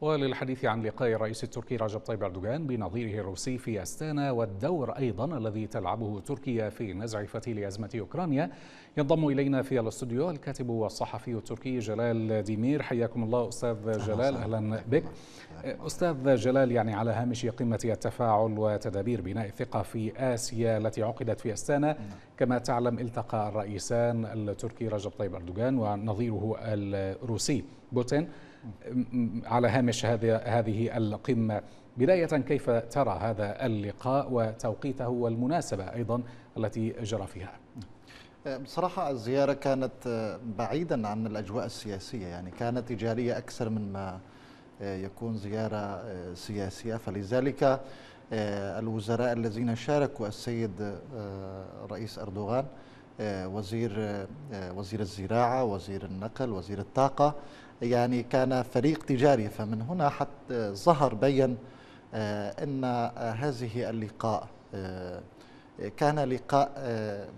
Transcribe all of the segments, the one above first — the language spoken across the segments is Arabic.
وللحديث عن لقاء الرئيس التركي رجب طيب أردوغان بنظيره الروسي في أستانا والدور أيضا الذي تلعبه تركيا في نزع فتيل أزمة أوكرانيا ينضم إلينا في الاستوديو الكاتب والصحفي التركي جلال ديمير حياكم الله أستاذ جلال أهلا بك أستاذ جلال يعني على هامش قمة التفاعل وتدابير بناء الثقة في آسيا التي عقدت في أستانا نعم. كما تعلم التقى الرئيسان التركي رجب طيب أردوغان ونظيره الروسي بوتين على هامش هذه هذه القمه بدايه كيف ترى هذا اللقاء وتوقيته والمناسبه ايضا التي جرى فيها أه، بصراحة الزيارة كانت أه، بعيدا عن الأجواء السياسية يعني كانت تجارية أكثر مما أه، يكون زيارة سياسية فلذلك الوزراء الذين شاركوا السيد رئيس أردوغان وزير وزير الزراعة وزير النقل وزير الطاقة يعني كان فريق تجاري فمن هنا حتى ظهر بين آه، أن هذه اللقاء آه، كان لقاء آه،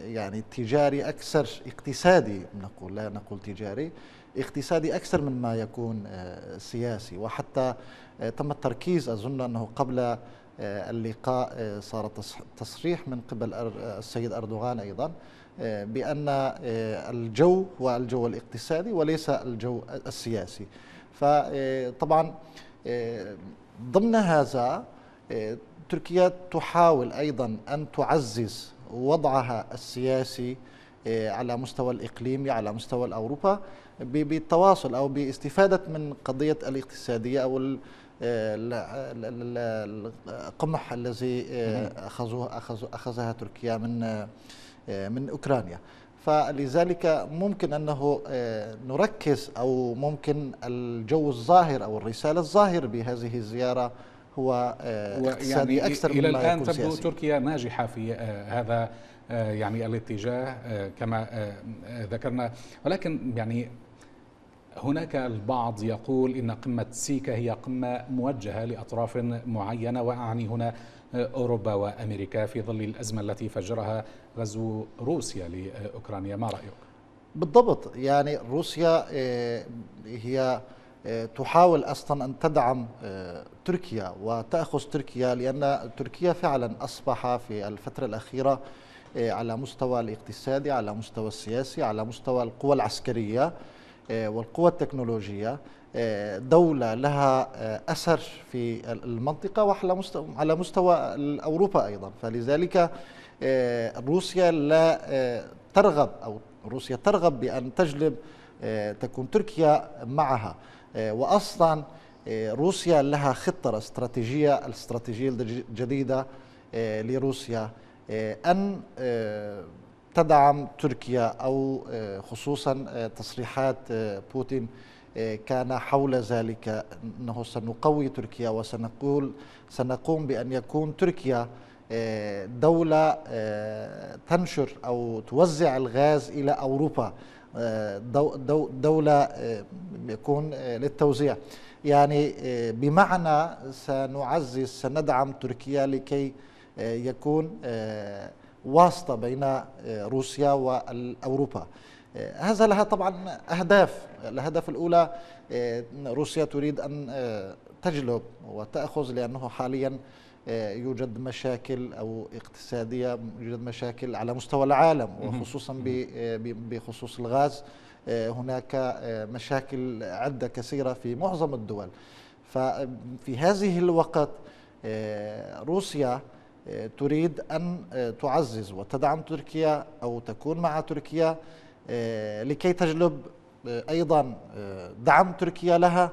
يعني تجاري أكثر اقتصادي نقول لا نقول تجاري اقتصادي أكثر مما يكون سياسي وحتى تم التركيز أظن أنه قبل آه، اللقاء آه، صار تصريح من قبل آه، السيد أردوغان أيضا بأن الجو هو الجو الاقتصادي وليس الجو السياسي فطبعا ضمن هذا تركيا تحاول أيضا أن تعزز وضعها السياسي آه، على مستوى الإقليمي على مستوى أوروبا بالتواصل أو باستفادة من قضية الاقتصادية أو آه، القمح الذي آه، أخذوه أخذها تركيا من من أوكرانيا فلذلك ممكن أنه نركز أو ممكن الجو الظاهر أو الرسالة الظاهر بهذه الزيارة آه، هو اقتصادي يعني اكثر الى الان تبدو سياسي. تركيا ناجحه في آه، هذا آه، يعني الاتجاه كما ذكرنا ولكن يعني هناك البعض يقول ان قمه سيكا هي قمه موجهه لاطراف معينه واعني هنا اوروبا وامريكا في ظل الازمه التي فجرها غزو روسيا لاوكرانيا ما رايك بالضبط يعني روسيا هي تحاول اصلا ان تدعم آه، تركيا وتاخذ تركيا لان تركيا فعلا اصبح في الفتره الاخيره آه، على مستوى الاقتصادي على مستوى السياسي على مستوى القوى العسكريه آه، والقوى التكنولوجيه دوله لها اثر في المنطقه وعلى مستوى على مستوى اوروبا ايضا فلذلك روسيا لا ترغب او روسيا ترغب بان تجلب تكون تركيا معها آه، واصلا آه، روسيا لها خطه استراتيجيه الاستراتيجيه الجديده آه، لروسيا ان تدعم تركيا او خصوصا تصريحات بوتين كان حول ذلك انه سنقوي تركيا وسنقول سنقوم بان يكون تركيا دوله تنشر او توزع الغاز الى اوروبا دو دو دولة آه، يكون آه، للتوزيع يعني آه، بمعنى سنعزز سندعم تركيا لكي يكون واسطة بين روسيا وأوروبا هذا لها طبعا أهداف الهدف الأولى روسيا تريد أن تجلب وتأخذ لأنه حاليا آه، يوجد مشاكل او اقتصاديه يوجد مشاكل على مستوى العالم وخصوصا آه، بخصوص الغاز آه، هناك مشاكل عده كثيره في معظم الدول ففي هذه الوقت روسيا تريد ان تعزز وتدعم تركيا او تكون مع تركيا لكي تجلب ايضا دعم تركيا لها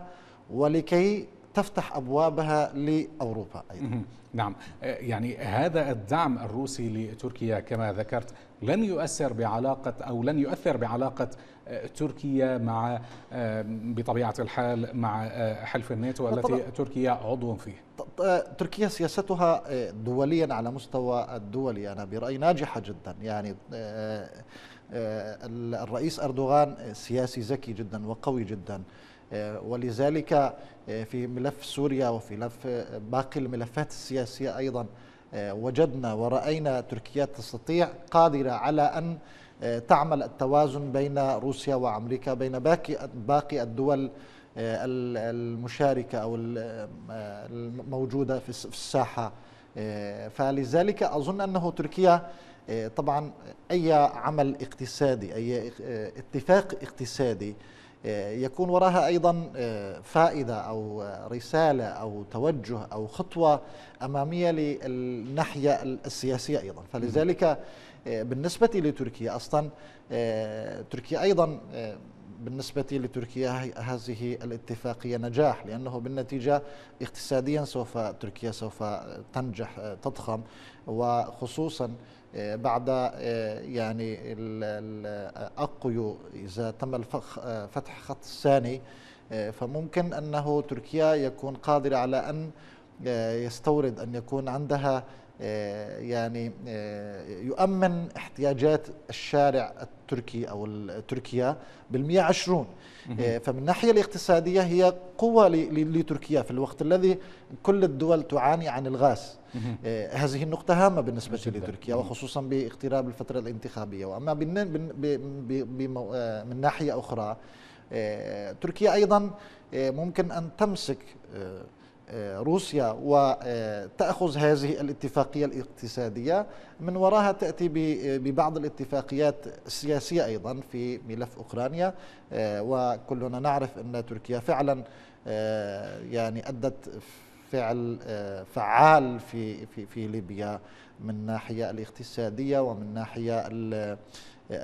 ولكي تفتح ابوابها لاوروبا ايضا. نعم آه، يعني هذا الدعم الروسي لتركيا كما ذكرت لن يؤثر بعلاقه او لن يؤثر بعلاقه آه، تركيا مع بطبيعه الحال مع آه، حلف الناتو التي تركيا عضو فيه. تركيا سياستها دوليا على مستوى الدولي انا برايي ناجحه جدا يعني الرئيس اردوغان سياسي ذكي جدا وقوي جدا. آه، ولذلك آه، في ملف سوريا وفي ملف آه، باقي الملفات السياسية أيضا وجدنا ورأينا تركيا تستطيع قادرة على أن تعمل التوازن بين روسيا وأمريكا بين باقي الدول المشاركة أو الموجودة في الساحة فلذلك أظن أنه تركيا طبعا أي عمل اقتصادي أي اتفاق اقتصادي آه، يكون وراها ايضا آه، فائده او رساله او توجه او خطوه اماميه للناحيه السياسيه ايضا فلذلك آه، بالنسبه لتركيا اصلا تركيا ايضا بالنسبة لتركيا هذه الاتفاقية نجاح لأنه بالنتيجة اقتصاديا سوف تركيا سوف تنجح تضخم وخصوصا آه، بعد آه، يعني الأقيو إذا تم آه، فتح خط الثاني فممكن أنه تركيا يكون قادرة على أن يستورد أن يكون عندها آه، يعني آه، يؤمن احتياجات الشارع التركي او تركيا بالمئة عشرون آه، فمن الناحية الاقتصادية هي قوة لتركيا في الوقت الذي كل الدول تعاني عن الغاز هذه النقطة هامة بالنسبة لتركيا وخصوصا باقتراب الفترة الانتخابية وأما من ناحية أخرى تركيا أيضا ممكن أن تمسك روسيا وتأخذ هذه الاتفاقية الاقتصادية من وراها تأتي ببعض الاتفاقيات السياسية أيضا في ملف أوكرانيا وكلنا نعرف أن تركيا فعلا آه، يعني أدت فعل آه، فعال في في في ليبيا من ناحيه الاقتصاديه ومن ناحيه آه،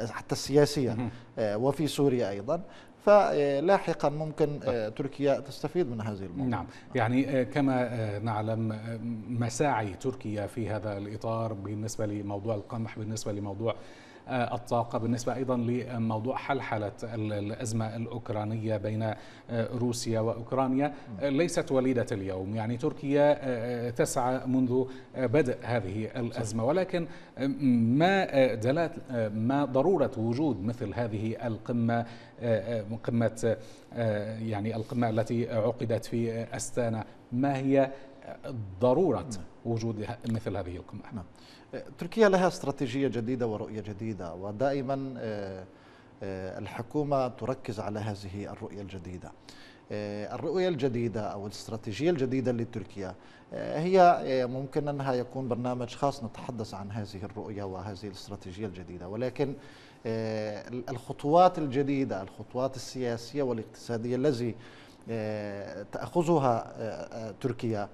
حتى السياسيه وفي سوريا ايضا فلاحقا ممكن آه، طيب. تركيا تستفيد من هذه الموضوع نعم يعني آه، كما آه، نعلم مساعي تركيا في هذا الإطار بالنسبة لموضوع القمح بالنسبة لموضوع الطاقة بالنسبة أيضا لموضوع حلحلة الأزمة الأوكرانية بين روسيا وأوكرانيا ليست وليدة اليوم يعني تركيا تسعى منذ بدء هذه الأزمة ولكن ما دلت ما ضرورة وجود مثل هذه القمة آه، آه، من قمة آه، يعني القمة التي عقدت في أستانا ما هي ضرورة نعم. وجود مثل هذه القمة نعم. تركيا لها استراتيجية جديدة ورؤية جديدة ودائما الحكومة تركز على هذه الرؤية الجديدة آه، الرؤية الجديدة أو الاستراتيجية الجديدة لتركيا آه، هي آه، ممكن أنها يكون برنامج خاص نتحدث عن هذه الرؤية وهذه الاستراتيجية الجديدة ولكن الخطوات الجديدة الخطوات السياسية والاقتصادية التي تأخذها تركيا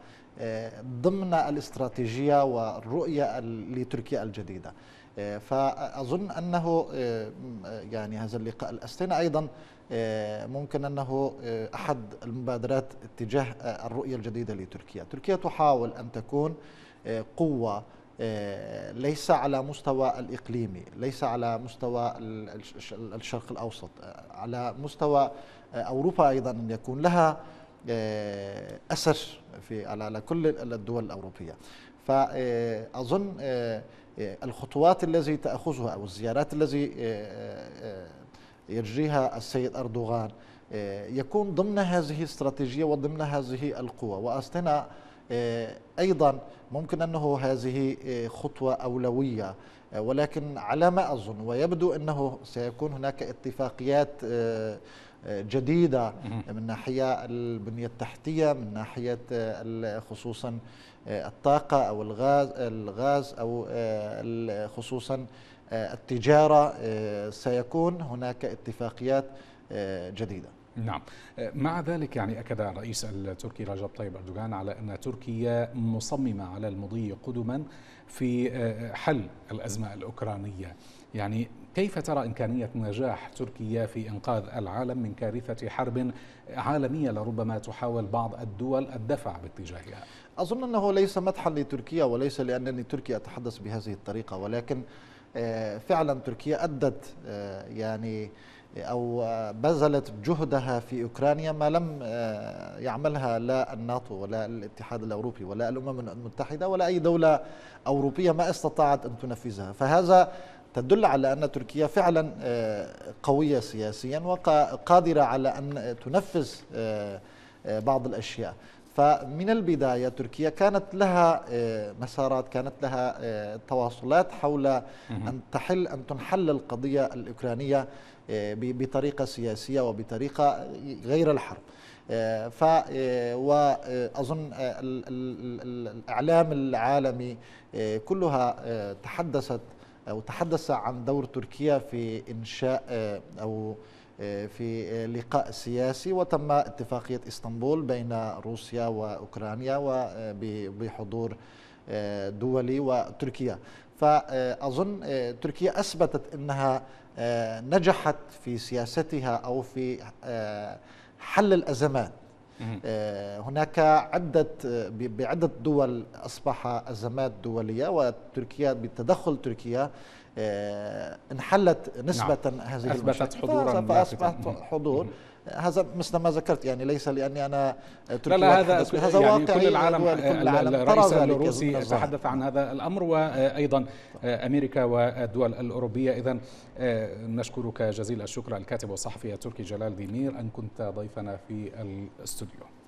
ضمن الاستراتيجية والرؤية لتركيا الجديدة آه، فأظن أنه آه، يعني هذا اللقاء الأستين أيضا آه، ممكن أنه أحد المبادرات اتجاه الرؤية الجديدة لتركيا تركيا تحاول أن تكون قوة ليس على مستوى الإقليمي ليس على مستوى الشرق الأوسط على مستوى أوروبا أيضا أن يكون لها أثر في على كل الدول الأوروبية فأظن آه، آه، الخطوات التي تأخذها أو الزيارات التي آه، يجريها السيد أردوغان يكون ضمن هذه الاستراتيجية وضمن هذه القوى وأستنى آه، أيضا ممكن أنه هذه آه، خطوة أولوية آه، ولكن على ما أظن ويبدو أنه سيكون هناك اتفاقيات جديدة من ناحية البنية التحتية من ناحية خصوصا الطاقة أو الغاز, الغاز أو خصوصا التجارة سيكون هناك اتفاقيات جديده نعم أه، مع ذلك يعني أكد الرئيس التركي رجب طيب أردوغان على أن تركيا مصممة على المضي قدما في أه، حل الأزمة الأوكرانية يعني كيف ترى إمكانية نجاح تركيا في إنقاذ العالم من كارثة حرب عالمية لربما تحاول بعض الدول الدفع باتجاهها أظن أنه ليس مدحا لتركيا وليس لأنني تركيا أتحدث بهذه الطريقة ولكن أه، فعلا تركيا أدت يعني أو بذلت جهدها في أوكرانيا ما لم آه، يعملها لا الناتو ولا الاتحاد الأوروبي ولا الأمم المتحدة ولا أي دولة أوروبية ما استطاعت أن تنفذها فهذا تدل على أن تركيا فعلا آه، قوية سياسيا وقادرة على أن تنفذ آه، بعض الأشياء فمن البداية تركيا كانت لها مسارات كانت لها تواصلات حول أن تحل أن تنحل القضية الأوكرانية آه، بطريقة سياسية وبطريقة غير الحرب آه، ف آه، واظن الاعلام العالمي كلها تحدثت او تحدث عن دور تركيا في انشاء او في لقاء سياسي وتم اتفاقيه اسطنبول بين روسيا واوكرانيا وبحضور دولي وتركيا فأظن آه، تركيا أثبتت أنها آه، نجحت في سياستها أو في آه، حل الأزمات هناك عدة بعدة دول أصبح أزمات دولية وتركيا بتدخل تركيا آه، انحلت نعم. نسبة نعم. هذه أثبتت حضورا فأصبحت حضور هذا مثل ما ذكرت يعني ليس لاني انا لا لا هذا هذا يعني كل العالم كل العالم آه، الرئيس الروسي تحدث عن هذا الامر وايضا آه، امريكا والدول الاوروبيه اذا نشكرك جزيل الشكر الكاتب والصحفي التركي جلال ديمير ان كنت ضيفنا في الاستوديو